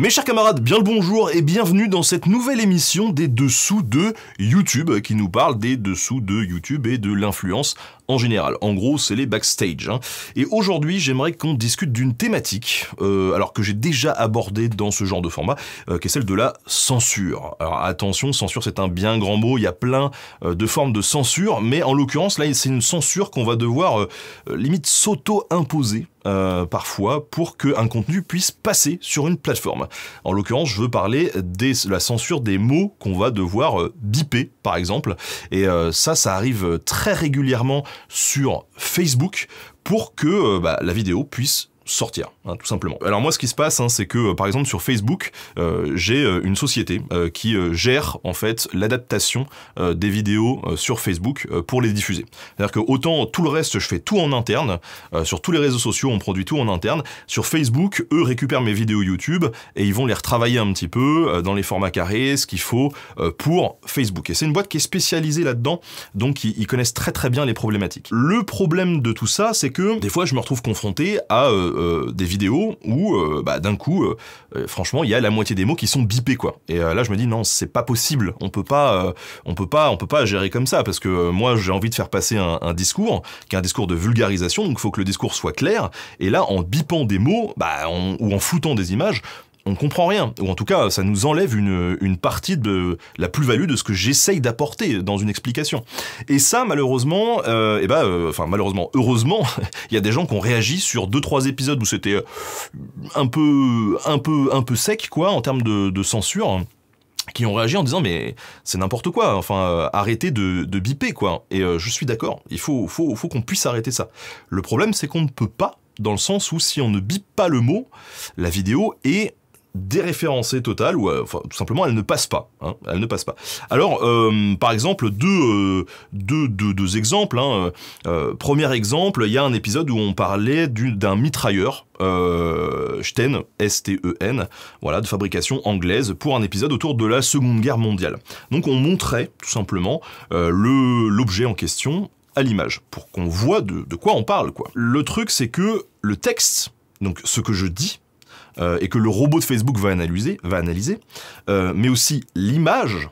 Mes chers camarades, bien le bonjour et bienvenue dans cette nouvelle émission des dessous de YouTube qui nous parle des dessous de YouTube et de l'influence en général. En gros, c'est les backstage. Hein. Et aujourd'hui, j'aimerais qu'on discute d'une thématique, euh, alors que j'ai déjà abordé dans ce genre de format, euh, qui est celle de la censure. Alors attention, censure c'est un bien grand mot, il y a plein euh, de formes de censure, mais en l'occurrence, là, c'est une censure qu'on va devoir limite s'auto-imposer euh, parfois pour qu'un contenu puisse passer sur une plateforme. En l'occurrence, je veux parler de la censure des mots qu'on va devoir euh, biper, par exemple. Et euh, ça, ça arrive très régulièrement sur Facebook pour que bah, la vidéo puisse sortir, hein, tout simplement. Alors moi, ce qui se passe, hein, c'est que, euh, par exemple, sur Facebook, euh, j'ai euh, une société qui gère en fait l'adaptation des vidéos sur Facebook pour les diffuser. C'est-à-dire que autant tout le reste, je fais tout en interne. sur tous les réseaux sociaux, on produit tout en interne. Sur Facebook, eux récupèrent mes vidéos YouTube et ils vont les retravailler un petit peu dans les formats carrés, ce qu'il faut pour Facebook. Et c'est une boîte qui est spécialisée là-dedans, donc ils connaissent très très bien les problématiques. Le problème de tout ça, c'est que des fois, je me retrouve confronté à euh, des vidéos où euh, bah, d'un coup, euh, franchement, il y a la moitié des mots qui sont bipés quoi. Et là, je me dis non, c'est pas possible. On peut pas, on peut pas, on peut pas gérer comme ça parce que moi, j'ai envie de faire passer un, discours qui est un discours de vulgarisation. Donc, il faut que le discours soit clair. Et là, en bipant des mots, bah, ou en floutant des images, on comprend rien, ou en tout cas, ça nous enlève une, une partie de la plus-value de ce que j'essaye d'apporter dans une explication. Et ça, malheureusement, et euh, eh ben, euh, enfin malheureusement, heureusement, il y a des gens qui ont réagi sur deux trois épisodes où c'était euh, un peu, un peu, un peu sec, quoi, en termes de, censure qui ont réagi en disant mais c'est n'importe quoi, enfin arrêtez de, de biper quoi. Et je suis d'accord, il faut, faut, faut qu'on puisse arrêter ça. Le problème c'est qu'on ne peut pas, dans le sens où si on ne bip pas le mot, la vidéo est déréférencée totale, ou euh, tout simplement elle ne passe pas. Hein, elle ne passe pas. Alors, euh, par exemple, euh, deux, deux, deux, exemples. Hein, premier exemple, il y a un épisode où on parlait d'un mitrailleur. Sten, S-T-E-N, e voilà, de fabrication anglaise, pour un épisode autour de la Seconde Guerre mondiale. Donc on montrait tout simplement l'objet en question à l'image, pour qu'on voit de, de quoi on parle. Quoi. Le truc, c'est que le texte, donc ce que je dis, euh, et que le robot de Facebook va analyser, va analyser euh, mais aussi l'image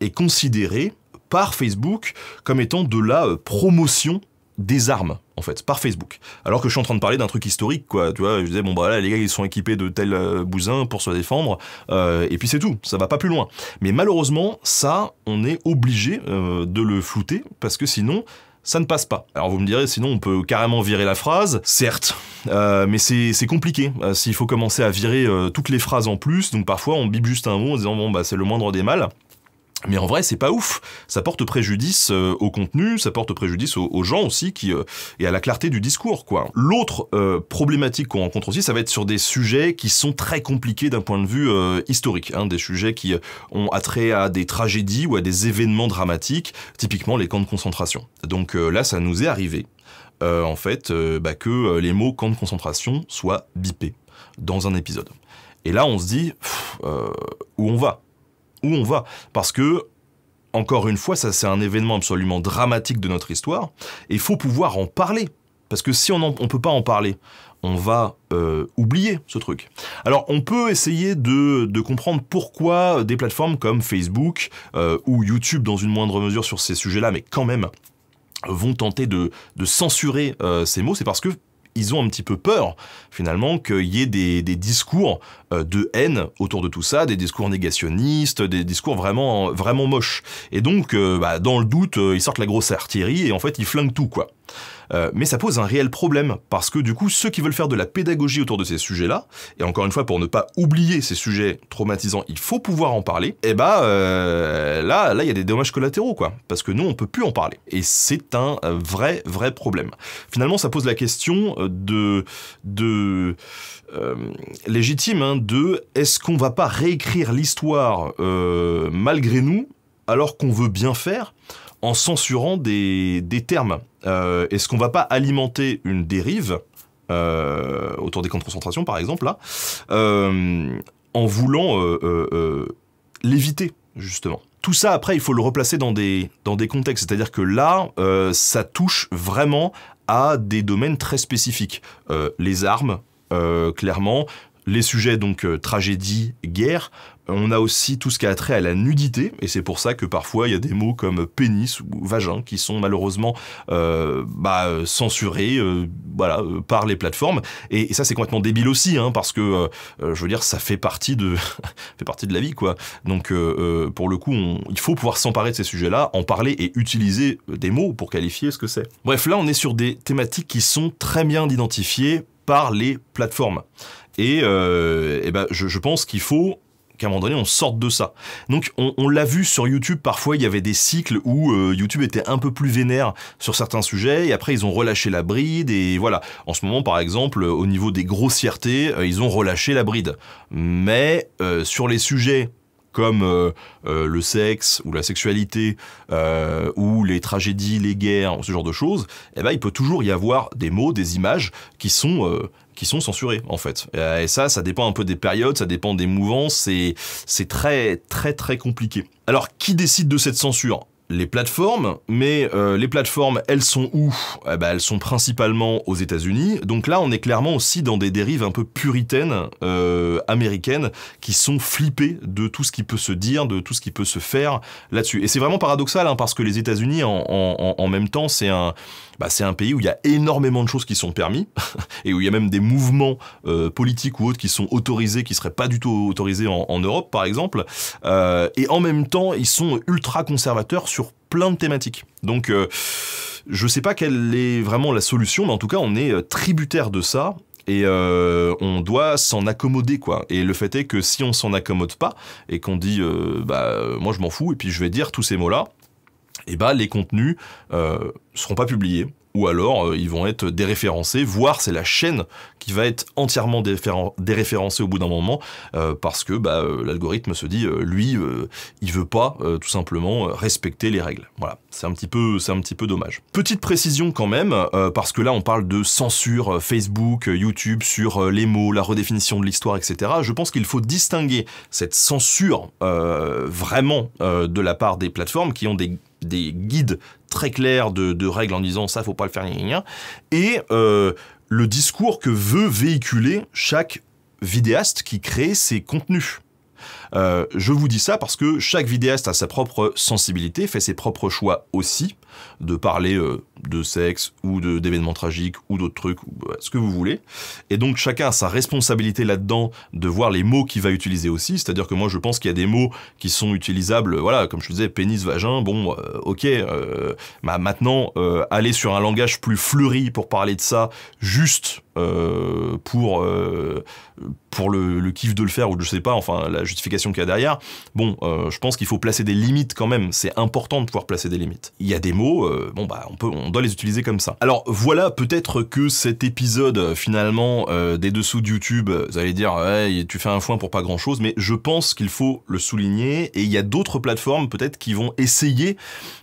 est considérée par Facebook comme étant de la euh, promotion des armes en fait, par Facebook. Alors que je suis en train de parler d'un truc historique, quoi. Tu vois, je disais, bon, bah là, les gars, ils sont équipés de tels bousins pour se défendre, et puis c'est tout, ça va pas plus loin. Mais malheureusement, ça, on est obligé de le flouter, parce que sinon, ça ne passe pas. Alors vous me direz, sinon on peut carrément virer la phrase, certes, euh, mais c'est compliqué. Euh, s'il faut commencer à virer euh, toutes les phrases en plus, donc parfois on bibe juste un mot en disant bon bah c'est le moindre des mâles. Mais en vrai, c'est pas ouf. Ça porte préjudice euh, au contenu, ça porte préjudice aux, gens aussi qui euh, et à la clarté du discours quoi. L'autre euh, problématique qu'on rencontre aussi, ça va être sur des sujets qui sont très compliqués d'un point de vue historique, hein. des sujets qui ont attrait à des tragédies ou à des événements dramatiques, typiquement les camps de concentration. Donc là, ça nous est arrivé en fait bah, que les mots camps de concentration soient bipés dans un épisode. Et là, on se dit où on va où on va. Parce que, encore une fois, ça c'est un événement absolument dramatique de notre histoire, et il faut pouvoir en parler. Parce que si on ne peut pas en parler, on va euh, oublier ce truc. Alors on peut essayer de, comprendre pourquoi des plateformes comme Facebook euh, ou YouTube dans une moindre mesure sur ces sujets-là, mais quand même, vont tenter de, censurer euh, ces mots, c'est parce que ils ont un petit peu peur finalement qu'il y ait des, discours euh, de haine autour de tout ça, des discours négationnistes, des discours vraiment, vraiment moches. Et donc, euh, bah, dans le doute, euh, ils sortent la grosse artillerie et en fait, ils flinguent tout, quoi. Euh, mais ça pose un réel problème, parce que du coup, ceux qui veulent faire de la pédagogie autour de ces sujets-là, et encore une fois, pour ne pas oublier ces sujets traumatisants, il faut pouvoir en parler, et eh bah ben, euh, là, il y a des dommages collatéraux, quoi, parce que nous, on peut plus en parler. Et c'est un euh, vrai, vrai problème. Finalement, ça pose la question de... de légitime, hein, de est-ce qu'on va pas réécrire l'histoire malgré nous, alors qu'on veut bien faire en censurant des, termes. Euh, est-ce qu'on va pas alimenter une dérive euh, autour des camps de concentration, par exemple, là, euh, en voulant l'éviter, justement tout ça, après, il faut le replacer dans des, dans des contextes. C'est-à-dire que là, ça touche vraiment à des domaines très spécifiques. les armes, clairement, les sujets donc euh, tragédie, guerre. On a aussi tout ce qui a trait à la nudité, et c'est pour ça que parfois il y a des mots comme pénis ou vagin qui sont malheureusement euh, bah, censurés euh, voilà, par les plateformes. Et, ça c'est complètement débile aussi, hein, parce que je veux dire ça fait partie de, fait partie de la vie. quoi. Donc pour le coup, il faut pouvoir s'emparer de ces sujets-là, en parler et utiliser des mots pour qualifier ce que c'est. Bref, là on est sur des thématiques qui sont très bien identifiées par les plateformes. Et, euh, eh ben, je, pense qu'il faut qu'à un moment donné on sorte de ça. Donc on, l'a vu sur YouTube, parfois il y avait des cycles où euh, YouTube était un peu plus vénère sur certains sujets et après ils ont relâché la bride et voilà. En ce moment par exemple au niveau des grossièretés, euh, ils ont relâché la bride. Mais sur les sujets comme euh, euh, le sexe ou la sexualité euh, ou les tragédies, les guerres, ce genre de choses, eh ben, il peut toujours y avoir des mots, des images qui sont qui sont censurés en fait. Et ça, ça dépend un peu des périodes, ça dépend des mouvances, c'est très très très compliqué. Alors qui décide de cette censure les plateformes, mais euh, les plateformes, elles sont où eh ben, Elles sont principalement aux États-Unis. Donc là, on est clairement aussi dans des dérives un peu puritaines euh, américaines qui sont flippées de tout ce qui peut se dire, de tout ce qui peut se faire là-dessus. Et c'est vraiment paradoxal hein, parce que les États-Unis, en, même temps, c'est un bah, c'est un pays où il y a énormément de choses qui sont permises et où il y a même des mouvements euh, politiques ou autres qui sont autorisés, qui seraient pas du tout autorisés en, Europe par exemple. Euh, et en même temps, ils sont ultra conservateurs sur plein de thématiques. Donc je euh, je sais pas quelle est vraiment la solution, mais en tout cas on est tributaire de ça et on doit s'en accommoder quoi. Et le fait est que si on s'en accommode pas et qu'on dit bah moi je m'en fous et puis je vais dire tous ces mots là, eh bah les contenus euh, seront pas publiés ou alors euh, ils vont être déréférencés, voire c'est la chaîne qui va être entièrement déréférencée au bout d'un moment, euh, parce que bah, l'algorithme se dit, lui, il veut pas tout simplement respecter les règles. Voilà, c'est un, petit peu, un petit peu dommage. Petite précision quand même, parce que là on parle de censure Facebook, YouTube, sur les mots, la redéfinition de l'histoire, etc. Je pense qu'il faut distinguer cette censure vraiment de la part des plateformes qui ont des des guides très clairs de, règles en disant ça, faut pas le faire, ni et euh, le discours que veut véhiculer chaque vidéaste qui crée ses contenus. Euh, je vous dis ça parce que chaque vidéaste a sa propre sensibilité, fait ses propres choix aussi, de parler euh, de sexe ou de d'événements tragiques ou d'autres trucs, bah, ce que vous voulez. Et donc chacun a sa responsabilité là-dedans de voir les mots qu'il va utiliser aussi. C'est-à-dire que moi je pense qu'il y a des mots qui sont utilisables, voilà, comme je disais, pénis, vagin, bon, euh, ok, euh, bah, maintenant euh, aller sur un langage plus fleuri pour parler de ça, juste pour pour le, kiff de le faire ou je sais pas, enfin la justification qu'il y a derrière. Bon, je pense qu'il faut placer des limites quand même. C'est important de pouvoir placer des limites. Il y a des mots, bon bah on peut on doit les utiliser comme ça. Alors voilà, peut-être que cet épisode euh, finalement euh, des dessous de YouTube, euh, vous allez dire tu fais un foin pour pas grand chose, mais je pense qu'il faut le souligner et il y a d'autres plateformes peut-être qui vont essayer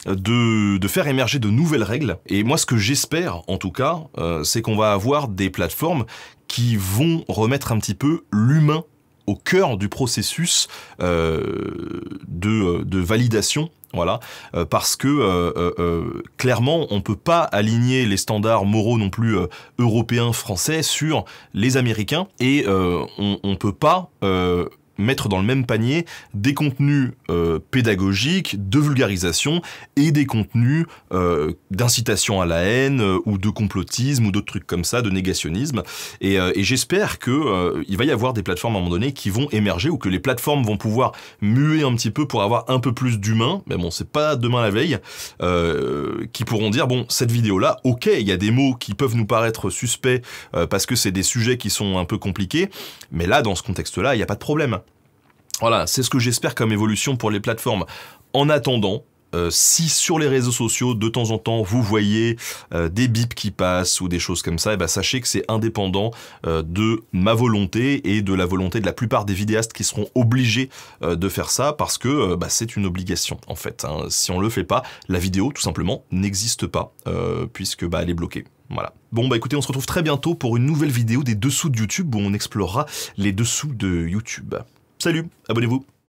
de, faire émerger de nouvelles règles. Et moi ce que j'espère en tout cas, c'est qu'on va avoir des plateformes qui vont remettre un petit peu l'humain au cœur du processus de validation voilà, euh, parce que euh, euh, clairement, on peut pas aligner les standards moraux non plus européens, français sur les Américains, et on, on peut pas mettre dans le même panier des contenus euh, pédagogiques, de vulgarisation et des contenus euh, d'incitation à la haine euh, ou de complotisme ou d'autres trucs comme ça, de négationnisme. Et, euh, et j'espère que euh, il va y avoir des plateformes à un moment donné qui vont émerger ou que les plateformes vont pouvoir muer un petit peu pour avoir un peu plus d'humains. Mais bon, c'est pas demain la veille qui pourront dire bon cette vidéo là, ok, il y a des mots qui peuvent nous paraître suspects parce que c'est des sujets qui sont un peu compliqués, mais là dans ce contexte là, il n'y a pas de problème. Voilà, c'est ce que j'espère comme évolution pour les plateformes. En attendant, euh, si sur les réseaux sociaux, de temps en temps, vous voyez euh, des bips qui passent ou des choses comme ça, eh ben, sachez que c'est indépendant euh, de ma volonté et de la volonté de la plupart des vidéastes qui seront obligés de faire ça parce que bah, c'est une obligation en fait. Hein. Si on ne le fait pas, la vidéo tout simplement n'existe pas puisque bah, elle est bloquée. Voilà. Bon bah écoutez, on se retrouve très bientôt pour une nouvelle vidéo des dessous de YouTube où on explorera les dessous de YouTube. Salut, abonnez-vous.